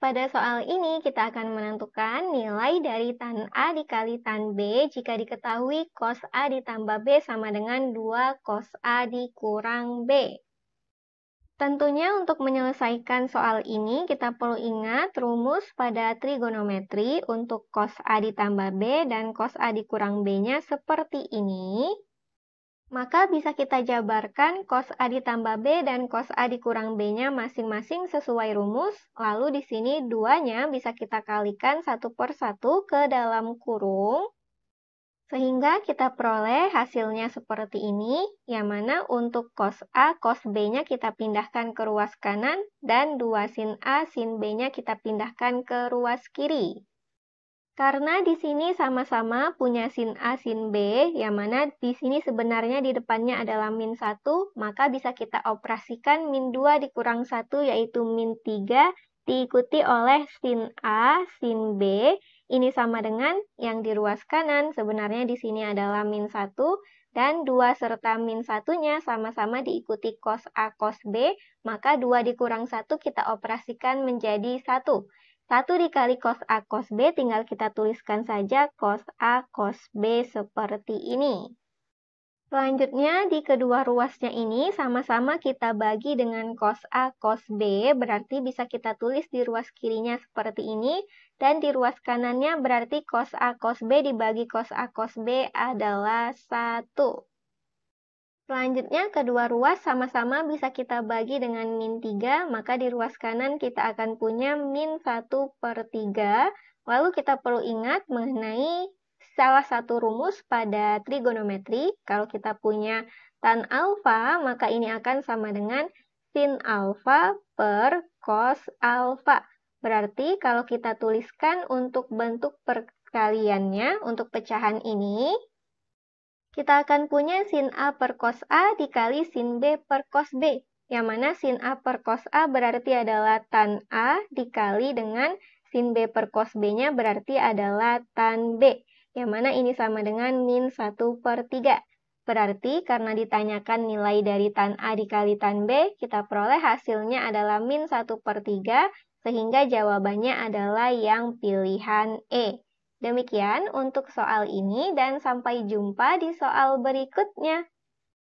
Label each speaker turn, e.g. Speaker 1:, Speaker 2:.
Speaker 1: Pada soal ini kita akan menentukan nilai dari tan A dikali tan B jika diketahui cos A ditambah B sama dengan 2 cos A dikurang B. Tentunya untuk menyelesaikan soal ini kita perlu ingat rumus pada trigonometri untuk cos A ditambah B dan cos A dikurang B-nya seperti ini maka bisa kita jabarkan cos A ditambah B dan cos A dikurang B-nya masing-masing sesuai rumus. Lalu di sini duanya bisa kita kalikan satu per satu ke dalam kurung. Sehingga kita peroleh hasilnya seperti ini, yang mana untuk cos A, cos B-nya kita pindahkan ke ruas kanan, dan 2 sin A, sin B-nya kita pindahkan ke ruas kiri. Karena di sini sama-sama punya sin A, sin B, yang mana di sini sebenarnya di depannya adalah min 1, maka bisa kita operasikan min 2 dikurang 1 yaitu min 3, diikuti oleh sin A, sin B, ini sama dengan yang di ruas kanan, sebenarnya di sini adalah min 1, dan 2 serta min 1-nya sama-sama diikuti cos A, cos B, maka 2 dikurang 1 kita operasikan menjadi 1. 1 dikali cos A cos B tinggal kita tuliskan saja cos A cos B seperti ini. Selanjutnya di kedua ruasnya ini sama-sama kita bagi dengan cos A cos B berarti bisa kita tulis di ruas kirinya seperti ini dan di ruas kanannya berarti cos A cos B dibagi cos A cos B adalah 1. Selanjutnya, kedua ruas sama-sama bisa kita bagi dengan min 3, maka di ruas kanan kita akan punya min 1 per 3. Lalu kita perlu ingat mengenai salah satu rumus pada trigonometri. Kalau kita punya tan alfa, maka ini akan sama dengan sin alfa per cos alfa. Berarti kalau kita tuliskan untuk bentuk perkaliannya, untuk pecahan ini, kita akan punya sin A per cos A dikali sin B per cos B, yang mana sin A per cos A berarti adalah tan A dikali dengan sin B per cos B-nya berarti adalah tan B, yang mana ini sama dengan min 1 per 3. Berarti karena ditanyakan nilai dari tan A dikali tan B, kita peroleh hasilnya adalah min 1 per 3, sehingga jawabannya adalah yang pilihan E. Demikian untuk soal ini dan sampai jumpa di soal berikutnya.